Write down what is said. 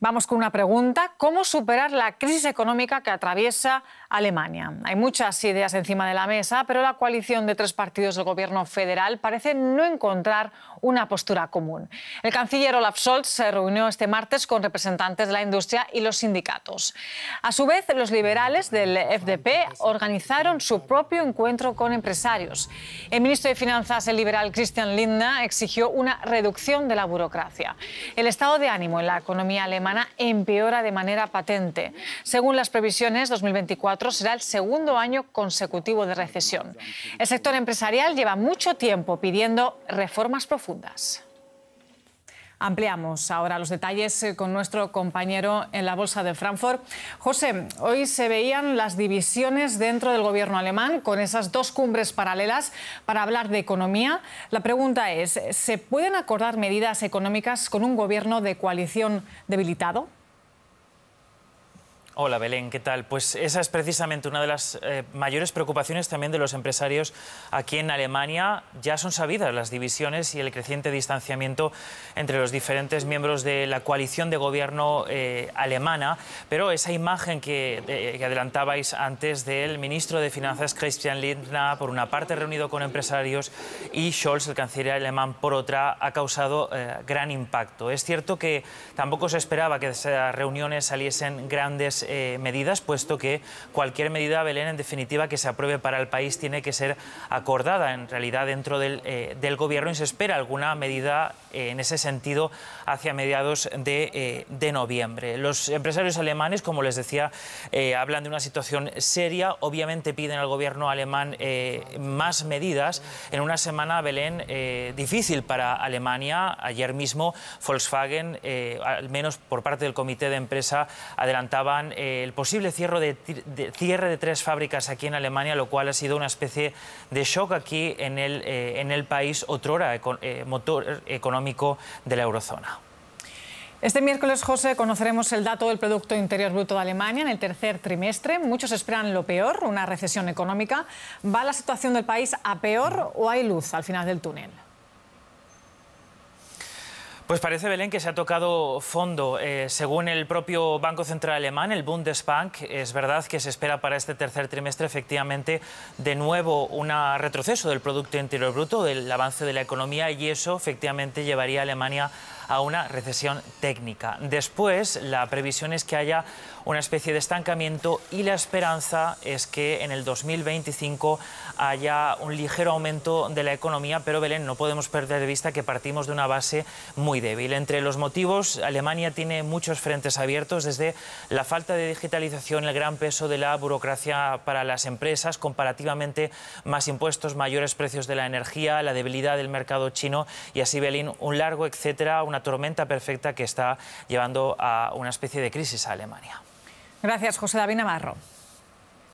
Vamos con una pregunta. ¿Cómo superar la crisis económica que atraviesa Alemania? Hay muchas ideas encima de la mesa, pero la coalición de tres partidos del gobierno federal parece no encontrar una postura común. El canciller Olaf Scholz se reunió este martes con representantes de la industria y los sindicatos. A su vez, los liberales del FDP organizaron su propio encuentro con empresarios. El ministro de Finanzas, el liberal Christian Lindner, exigió una reducción de la burocracia. El estado de ánimo en la economía alemana empeora de manera patente. Según las previsiones, 2024 será el segundo año consecutivo de recesión. El sector empresarial lleva mucho tiempo pidiendo reformas profundas Ampliamos ahora los detalles eh, con nuestro compañero en la Bolsa de Frankfurt. José, hoy se veían las divisiones dentro del gobierno alemán con esas dos cumbres paralelas para hablar de economía. La pregunta es, ¿se pueden acordar medidas económicas con un gobierno de coalición debilitado? Hola Belén, ¿qué tal? Pues esa es precisamente una de las eh, mayores preocupaciones también de los empresarios aquí en Alemania. Ya son sabidas las divisiones y el creciente distanciamiento entre los diferentes miembros de la coalición de gobierno eh, alemana, pero esa imagen que, que, adelantabais antes del ministro de Finanzas Christian Lindner, por una parte reunido con empresarios, y Scholz, el canciller alemán, por otra, ha causado eh, gran impacto. Es cierto que tampoco se esperaba que esas reuniones saliesen grandes eh, medidas, puesto que cualquier medida, Belén, en definitiva, que se apruebe para el país tiene que ser acordada en realidad dentro del, eh, del Gobierno y se espera alguna medida eh, en ese sentido hacia mediados de, de, noviembre. Los empresarios alemanes, como les decía, hablan de una situación seria. Obviamente piden al Gobierno alemán más medidas. En una semana, Belén, difícil para Alemania. Ayer mismo Volkswagen, al menos por parte del comité de empresa, adelantaban eh, el posible cierre de, tres fábricas aquí en Alemania, lo cual ha sido una especie de shock aquí en el, eh, país, otrora eh, motor económico de la eurozona. Este miércoles, José, conoceremos el dato del Producto Interior Bruto de Alemania en el tercer trimestre. Muchos esperan lo peor, una recesión económica. ¿Va la situación del país a peor o hay luz al final del túnel? Pues parece, Belén, que se ha tocado fondo. Eh, según el propio Banco Central Alemán, el Bundesbank, es verdad que se espera para este tercer trimestre efectivamente de nuevo un retroceso del Producto Interior Bruto, del avance de la economía y eso efectivamente llevaría a Alemania a una recesión técnica. Después, la previsión es que haya una especie de estancamiento y la esperanza es que en el 2025 haya un ligero aumento de la economía, pero Belén, no podemos perder de vista que partimos de una base muy débil. Entre los motivos, Alemania tiene muchos frentes abiertos, desde la falta de digitalización, el gran peso de la burocracia para las empresas, comparativamente más impuestos, mayores precios de la energía, la debilidad del mercado chino y así, Belén, un largo etcétera, una tormenta perfecta que está llevando a una especie de crisis a Alemania. Gracias, José David Navarro.